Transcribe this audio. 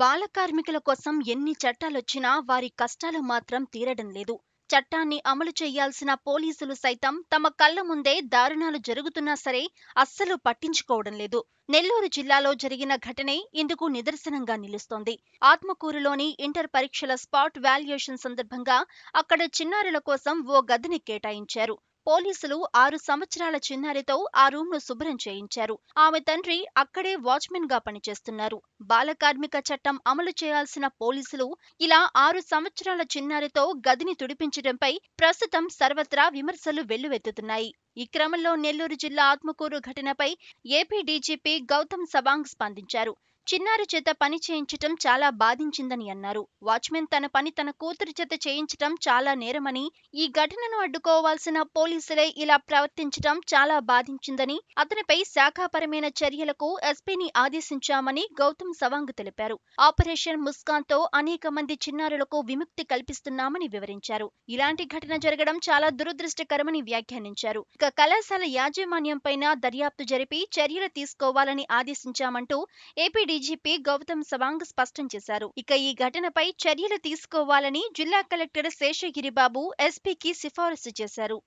బాల కార్మికుల కోసం ఎన్ని చట్టాలొచ్చినా వారి కష్టాలు మాత్రం తీరడం లేదు చట్టాన్ని అమలు చేయాల్సిన పోలీసులు సైతం తమ కళ్ల ముందే దారుణాలు జరుగుతున్నా సరే అస్సలు పట్టించుకోవడం లేదు నెల్లూరు జిల్లాలో జరిగిన ఘటనే ఇందుకు నిదర్శనంగా నిలుస్తోంది ఆత్మకూరులోని ఇంటర్ పరీక్షల స్పాట్ వాల్యుయేషన్ సందర్భంగా అక్కడ చిన్నారుల కోసం ఓ గదిని కేటాయించారు పోలీసులు ఆరు సంవత్సరాల చిన్నారితో ఆ ను శుభ్రం చేయించారు ఆమె తండ్రి అక్కడే వాచ్మెన్ గా పనిచేస్తున్నారు బాల కార్మిక చట్టం అమలు చేయాల్సిన పోలీసులు ఇలా ఆరు సంవత్సరాల చిన్నారితో గదిని తుడిపించడంపై ప్రస్తుతం సర్వత్రా విమర్శలు వెల్లువెత్తుతున్నాయి ఈ క్రమంలో నెల్లూరు జిల్లా ఆత్మకూరు ఘటనపై ఏపీ డీజీపీ గౌతమ్ సవాంగ్ స్పందించారు చిన్నారి చేత పని చేయించటం చాలా బాధించిందని అన్నారు వాచ్మెన్ తన పని తన కూతురు చేత చేయించటం చాలా నేరమని ఈ ఘటనను అడ్డుకోవాల్సిన పోలీసులే ఇలా ప్రవర్తించటం చాలా బాధించిందని అతనిపై శాఖాపరమైన చర్యలకు ఎస్పీని ఆదేశించామని గౌతమ్ సవాంగ్ తెలిపారు ఆపరేషన్ ముస్కాన్తో అనేక మంది చిన్నారులకు విముక్తి కల్పిస్తున్నామని వివరించారు ఇలాంటి ఘటన జరగడం చాలా దురదృష్టకరమని వ్యాఖ్యానించారు ఇక కళాశాల యాజమాన్యంపైన దర్యాప్తు జరిపి చర్యలు తీసుకోవాలని ఆదేశించామంటూ ఏపీ డీజీపీ గౌతమ్ సవాంగ్ స్పష్టం చేశారు ఇక ఈ ఘటనపై చర్యలు తీసుకోవాలని జిల్లా కలెక్టర్ శేషగిరిబాబు ఎస్పీకి సిఫారసు చేశారు